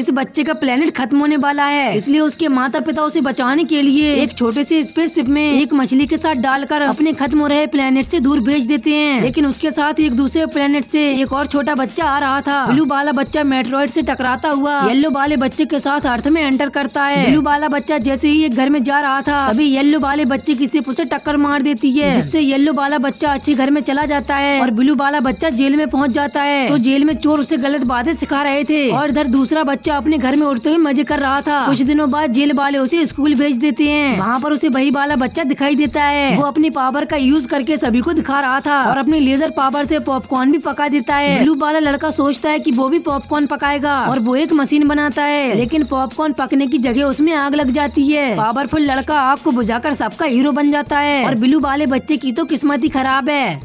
इस बच्चे का प्लेनेट खत्म होने वाला है इसलिए उसके माता पिता उसे बचाने के लिए एक छोटे से स्पेसशिप में एक मछली के साथ डालकर अपने खत्म हो रहे प्लेनेट से दूर भेज देते हैं लेकिन उसके साथ एक दूसरे प्लेनेट से एक और छोटा बच्चा आ रहा था ब्लू वाला बच्चा मेट्रोइड से टकराता हुआ येल्लो वाले बच्चे के साथ अर्थ में एंटर करता है ब्लू वाला बच्चा जैसे ही एक घर में जा रहा था अभी येल्लो वाले बच्चे की सिप उसे टक्कर मार देती है जिससे येल्लो वाला बच्चा अच्छे घर में चला जाता है और ब्लू वाला बच्चा जेल में पहुँच जाता है तो जेल में चोर उसे गलत बातें सिखा रहे थे और इधर दूसरा बच्चा बच्चा अपने घर में उड़ते हुए मजे कर रहा था कुछ दिनों बाद जेल वाले उसे स्कूल भेज देते हैं वहाँ पर उसे वही वाला बच्चा दिखाई देता है वो अपनी पावर का यूज करके सभी को दिखा रहा था और अपने लेजर पावर से पॉपकॉर्न भी पका देता है ब्लू वाला लड़का सोचता है कि वो भी पॉपकॉर्न पकाएगा और वो एक मशीन बनाता है लेकिन पॉपकॉर्न पकने की जगह उसमें आग लग जाती है पावरफुल लड़का आग को बुझाकर सबका हीरो बन जाता है और ब्लू वाले बच्चे की तो किस्मत ही खराब है